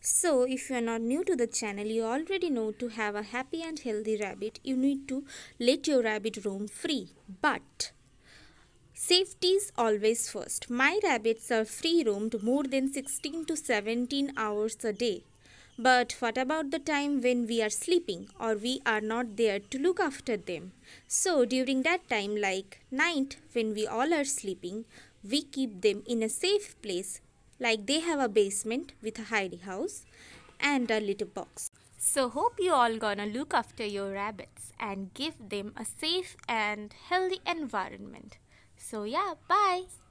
So if you are not new to the channel, you already know to have a happy and healthy rabbit, you need to let your rabbit roam free. But Safety is always first. My rabbits are free roamed more than 16 to 17 hours a day. But what about the time when we are sleeping or we are not there to look after them? So during that time like night when we all are sleeping, we keep them in a safe place like they have a basement with a hidey house and a little box. So hope you all gonna look after your rabbits and give them a safe and healthy environment. So yeah, bye.